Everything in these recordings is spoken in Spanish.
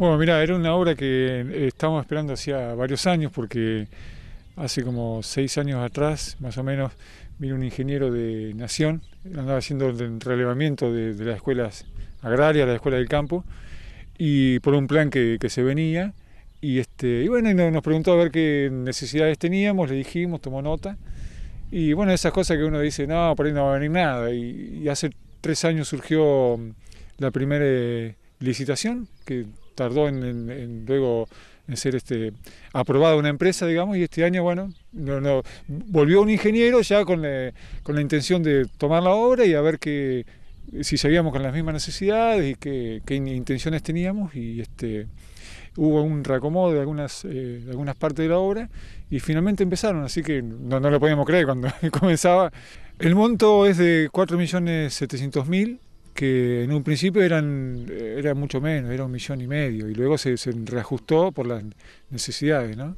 Bueno, mira, era una obra que eh, estábamos esperando hacía varios años porque hace como seis años atrás, más o menos, vino un ingeniero de Nación, andaba haciendo el relevamiento de, las escuelas agrarias, las escuelas del campo, y por un plan que, se venía. Y, este, y bueno, nos preguntó a ver qué necesidades teníamos, le dijimos, tomó nota. Y bueno, esas cosas que uno dice, no, por ahí no va a venir nada. Y, hace tres años surgió la primera eh, licitación, que tardó en, luego en ser este, aprobada una empresa, digamos, y este año, bueno, volvió un ingeniero ya con la, con la intención de tomar la obra y a ver qué, si seguíamos con las mismas necesidades y qué, qué intenciones teníamos y este, hubo un reacomodo de algunas, eh, algunas partes de la obra y finalmente empezaron, así que no, no lo podíamos creer cuando comenzaba. El monto es de 4.700.000 que en un principio eran, eh, era mucho menos, era un millón y medio, y luego se, se reajustó por las necesidades, ¿no?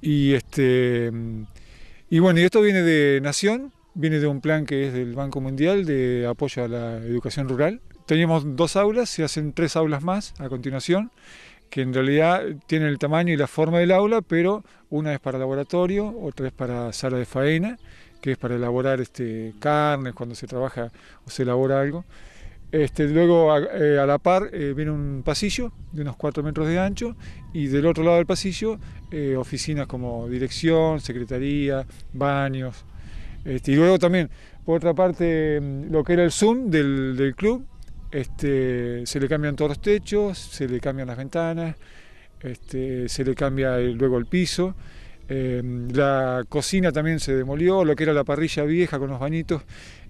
Y, este, y bueno, y esto viene de Nación, viene de un plan que es del Banco Mundial de apoyo a la educación rural. Teníamos dos aulas, se hacen tres aulas más a continuación, que en realidad tienen el tamaño y la forma del aula, pero una es para laboratorio, otra es para sala de faena que es para elaborar este, carnes, cuando se trabaja o se elabora algo. Este, luego a, eh, la par eh, viene un pasillo de unos 4 metros de ancho y del otro lado del pasillo eh, oficinas como dirección, secretaría, baños. Este, y luego también, por otra parte, mm, lo que era el Zoom del, club, este, se le cambian todos los techos, se le cambian las ventanas, este, se le cambia luego el piso. Em, la cocina también se demolió, lo que era la parrilla vieja con los bañitos,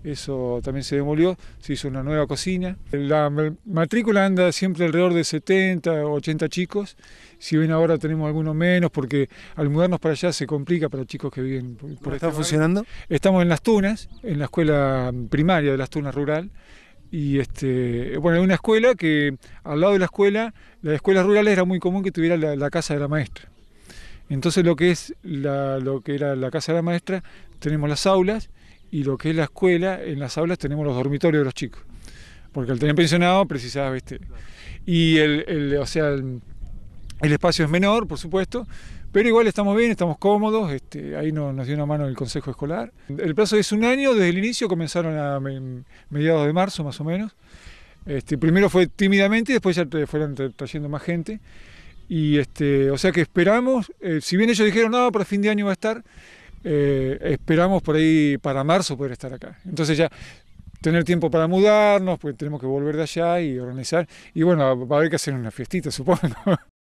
eso también se demolió, se hizo una nueva cocina. La matrícula anda siempre alrededor de 70, 80 chicos. Si bien ahora tenemos algunos menos porque al mudarnos para allá se complica para chicos que viven. Por este ¿Está funcionando? Estamos en Las Tunas, en la escuela primaria de Las Tunas Rural. Y este, bueno, hay una escuela que al lado de la escuela, las escuelas rurales era muy común que tuviera la casa de la maestra. Entonces lo que es lo que era la casa de la maestra, tenemos las aulas y lo que es la escuela, en las aulas tenemos los dormitorios de los chicos. Porque al tener pensionado precisaba ¿viste? Y el, el o sea, el, espacio es menor, por supuesto, pero igual estamos bien, estamos cómodos, este, ahí nos dio una mano el Consejo Escolar. El plazo es un año, desde el inicio comenzaron a mediados de marzo más o menos. Este, primero fue tímidamente, después ya fueron trayendo más gente. Y este, o sea que esperamos, eh, si bien ellos dijeron, no, para fin de año va a estar, eh, esperamos por ahí para marzo poder estar acá. Entonces ya tener tiempo para mudarnos, pues tenemos que volver de allá y organizar. Y bueno, va a haber que hacer una fiestita, supongo.